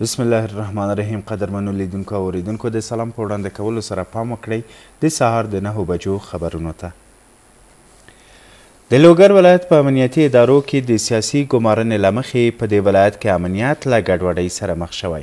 بسم الله الرحمن الرحیم قدرمنو لیدونکو او اوریدونکو د سلام په وړاندې کولو سره پام وکړئ د سهار د نهو بجو خبرونو ته د لوګر ولایت په امنیتي ادارو کې د سیاسي ګمارنې له مخې په دې ولایت کې امنیت له ګډوډۍ سره مخ شوی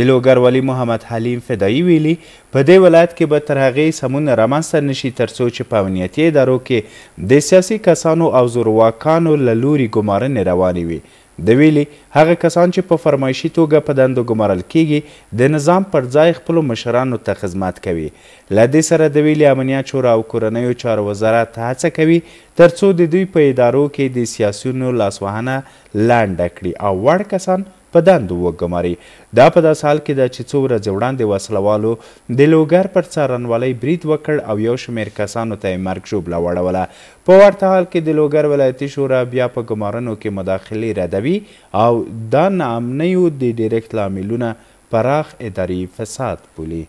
د لوګر ولی محمد حلیم فدایي ویلي په دې ولایت کې به تر هغې سمون رامنځته نشي تر څو چې په امنیتي ادارو کې د سیاسي کسانو او زورواکانو له لوري ګمارنې روانې وي د ویلي هغه کسان چې په فرمایشي توګه په دندو ګمارل کیږي د نظام پر ځای خپلو مشرانو ته خدمت کوي له دې سره د ویلي امنیت شورا او کورنیو چارو وزارت هڅه کوي ترڅو د دوی په ادارو کې د سیاسیونو لاسوهنه لنډه کړي او وړ کسان په دندو وګماري دا په داس حال کې ده چې څو ورځې وړاندې وسلوالو د لوګر پر څارنوالۍ برید وکړ او یو شمېر کسانو ته یې مرګ ژوبله واړوله په ورته حال کې د لوګر ولایتي شورا بیا په ګمارنو کې مداخلې ردوي او دا ناامنیو د ډیرکت لاملونه پراخ اداري فساد بولي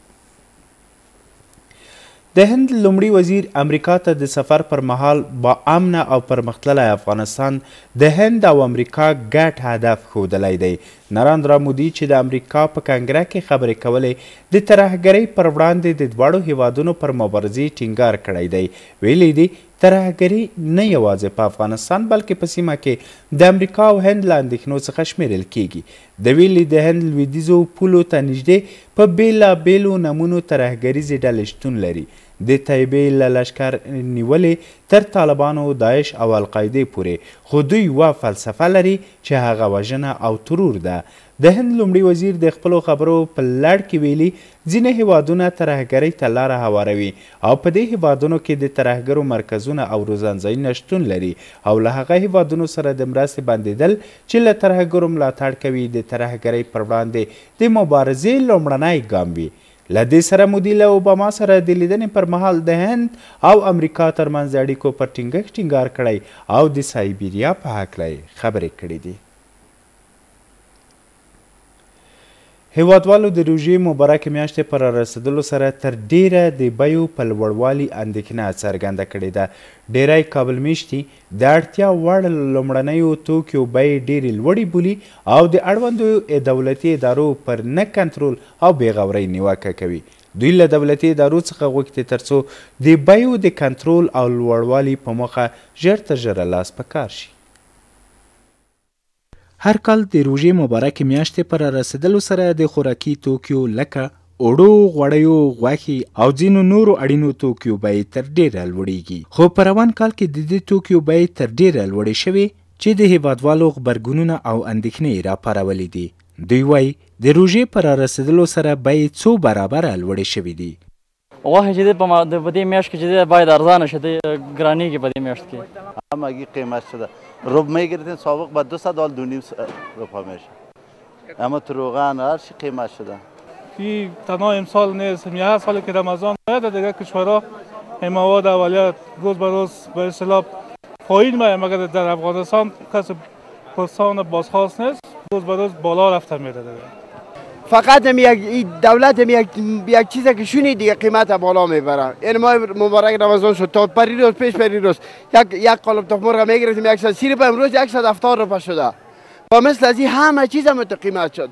د هند لومړي وزیر امریکا ته د سفر پر مهال با امنه او پرمختللی افغانستان د هند او امریکا ګډ هدف ښودلی دی نراندرا مودي چې د امریکا په کنګره کې خبرې کولې د ترهګرۍ پر وړاندې د دواړو هیوادونو پر مبارزې ټینګار کړی دی ویلی دی ترهګري نه یوازې په افغانستان بلکې په سیمه کې د امریکا او هند له اندېښنو څخه شمیرل کیږي د ویلي د هند لویدیځو پولو ته نږدې په بېلابېلو نمونو ترهګریزې ډلې شتون لري د طیبې له لشکر نیولې تر طالبانو داعش او القاعدې پورې خو دوی یوه فلسفه لري چې هغه وژنه او ترور ده د هند لومړي وزیر د خپلو خبرو په لړ کې ویلي ځینې هیوادونه ترهګرۍ ته لاره هواروي او په دې هیوادونو کې د ترهګرو مرکزونه او روزنځایونه شتون لري او له هغه هیوادونو سره د مرستې بندیدل چې له ترهګرو ملاتړ کوي د ترهګرۍ پر وړاندې د مبارزې لومړنی ګام وي لدې سره مو دی له اوباما سره د لیدنې پر مهال د هند او امریکا ترمنځ اړیکو پر ټینګښت ټینګار کړی او د سایبیریا په هکله خبرې کړې دي هیوادوالو د روژې مبارکې میاشتې په رارسېدلو سره تر ډیره د بیو په لوړوالي اندېښنه څرګنده کړې ده ډیری کابل میشتي د اړتیا وړ لومړنیو توکیو بیې ډیرې لوړې بولي او د اړوندو دولتي ادارو پر نه کنترول او بېغورۍ نیوکه کوي دوی له دولتي ادارو څخه غوښتې ترڅو د بیو د کنترول او لوړوالي په موخه ژر تر ژره لاس په کار شي هر کال د روژې مبارکې میاشتې پر رسیدلو سره د خوراکي توکیو لکه اوړو غوړیو غوښې او ځینو نورو اړینو توکیو بیې تر ډیره لوړیږي خو په روان کال کې د دې توکیو بیې تر ډیره لوړې شوې چې د هیوادوالو غبرګونونه او اندېښنې راپارولې دي دوی وایي د روژې پر رسیدلو سره بیې څو برابره لوړې شوې دي غوښه چې په دې میاشت کې چې باید ارزانه شي ګرانیږي په دې میاشت کې هماګي قیمت څه ده روب میگردن سابق با 200 دال دونیم روپا میشه اما تو روغن هر چی قیمت شده کی تنها امسال نیست یه هر سالی که رمضان میاد دیگه کشورها این مواد اولیه روز به روز به اصطلاح پایین میاد مگر در افغانستان کسی پرسان بازخواست نیست روز به روز بالا رفته میره دیگه فقط هم یک دولت هم یک یک چیزی که شونی دیگه قیمت بالا میبره این ماه مبارک رمضان شد تا پری روز پیش پری روز یک یک قالب تخم مرغ میگرفتیم 130 روپیه امروز 170 روپیه شده و مثل از این همه چیز هم قیمت شد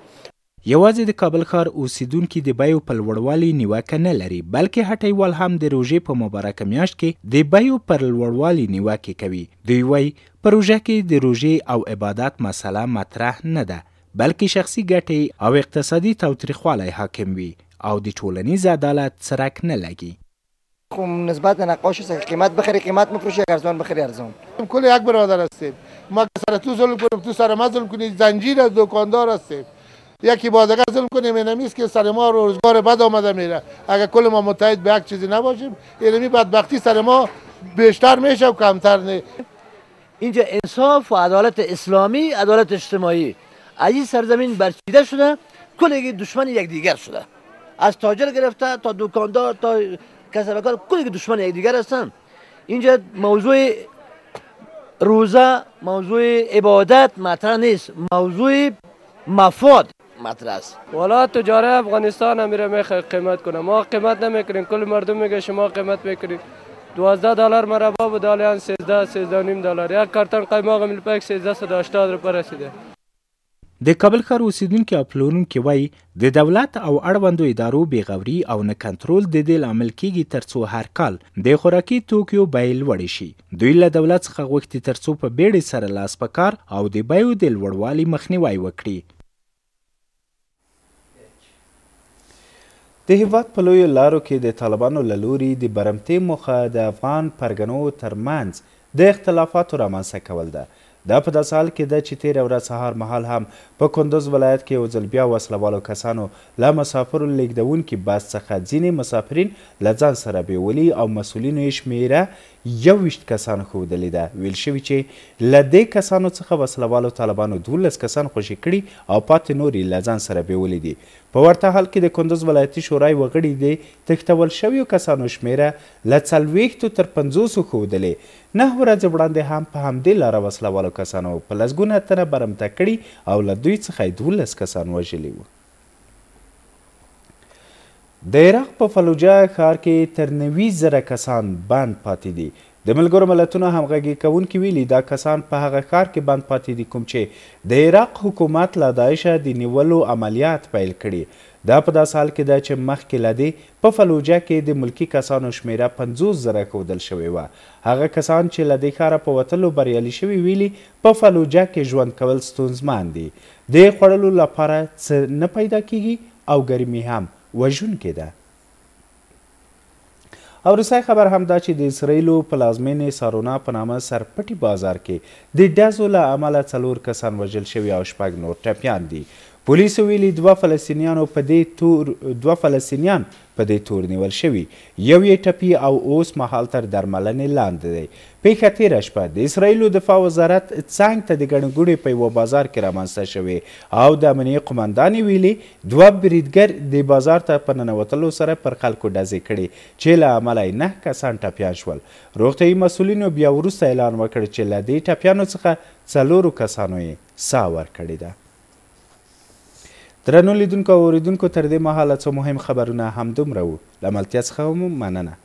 یوازې د کابل ښار اوسیدونکو د بیو په لوړوالي نیوکه نه لري بلکې هټیوال هم د روژې په مبارکه میاشت کې د بیو پر لوړوالي نیوکه کوي دوی وایي پروژه کې د روژې او عبادت مسله مطرح نه ده بلکې شخصي ګټې او اقتصادي توتريخوالي حاکم وي او د ټولنیز عدالت سرک نه لګي کوم نسبت نقاش سره قیمت بخری قیمت مفروشه ارزان بخری ارزان کل یک برادر هستید ما سر تو ظلم کنیم تو سر ما ظلم کنیم زنجیر از دکاندار هستید یکی بازگر ظلم کنیم اینمی است که سر ما روزگار بد آمده میره اگر کل ما متحد به یک چیزی نباشیم بعد بدبختی سر ما بیشتر میشه و کمتر نه اینجا انصاف و عدالت اسلامی عدالت اجتماعی از این سرزمین برچیده شده کلی دشمن یکدیگر شده از تاجر گرفته تا دکاندار تا کار کلی دشمن دیگر هستند اینجا موضوع روزه موضوع عبادت مطرح نیست موضوع مفاد مطرح است والا تجاره افغانستان هم میره میخ قیمت کنه ما قیمت نمیکنیم کل مردم میگه شما قیمت میکنید 12 دلار مربا بود الان 13 13 نیم دلار یک کارتن قیماق ملپک 1380 روپیه رسیده د کابل ښار اوسیدونکو او پلورونکو وایي د دولت او اړوندو ادارو بیغوري او نه کنټرول د دې لامل کیږي ترڅو هر کال د خوراکي توکیو بیې لوړې شي دوی له دولت څخه غوښتي ترڅو په بیړې سره لاس په کار او د بیو د لوړوالي مخنیوی وکړي د هیواد په لویو لارو کې د طالبانو له لوري د برمتۍ موخه د افغان پرګنو ترمنځ د اختلافاتو رامنځته کول ده دا په داس حال کې ده چې تیر ورځ سهار مهال هم په کندوز ولایت کې یو ځل بیا وسلوالو کسانو له مسافرو لیږدونکي بس څخه ځینې مسافرین له ځان سره بیولي او مسؤلینو یې شمیره یو ویشت کسان ښودلې ده ویل شوي چې له دې کسانو څخه وسلوالو طالبانو دولس کسان خوشي کړي او پاتې نور یې له ځان سره بیولي دي په ورته حال کې د کندوز ولایتي شورای وغړي دي تښتول شویو کسانو شمیره له څلوېښتو تر پنځوسو ښودلې نهه ورځې وړاندې هم په همدې لاره وسلوالو کسانو په لسګونه تنه برمته کړي او له دوی څخه یې دولس کسان وژلي وو د عراق په فلوجه ښار کې تر نوي زره کسان بند پاتې دي د ملګرو ملتونو همغږي کوونکي ویلي دا کسان په هغه ښار کې بند پاتې دي کوم چې د عراق حکومت له داعشه د نیولو عملیات پیل کړي دا په داس حال کې ده چې مخکې لدې په فلوجه کې د ملکی کسانو شمیره 50 زره ښودل شوې وه هغه کسان چې له دې ښاره په وتلو بریالي شوي ویلي په فلوجه کې ژوند کول ستونزمن دي د خوړلو لپاره څه نه پیدا کیږي او ګرمي هم وژونکې ده او رسای خبر هم دا چې د اسرایلو پلازمینې سارونا په نامه سرپټي بازار کې د ډزو له امله څلور کسان وژل شوي او شپږ نور ټپیان دي پولیسو ویلي دوه فلسطینیانو په دې تور دوه فلسطینیان په دې تور نیول شوي یو یې ټپي او اوس مهال تر درملنې لاندې دی پیښه تیره شپه د اسرایلو دفاع وزارت څنګ ته د ګڼګوڼې په یوه بازار کې رامنځته شوې او د امنیې قمندانې ویلي دوه بریدګر د بازار ته په ننوتلو سره پر خلکو ډزې کړې چې له امله یې نهه کسان ټپیان شول روغتیایي مسؤلینو بیا وروسته اعلان وکړ چې له دې ټپیانو څخه څلورو کسانو یې ساه ورکړې ده درنو لیدونکو او اوریدونکو تر دې مهاله څه مهم خبرونه همدومره وو له ملتیا څخه مو مننه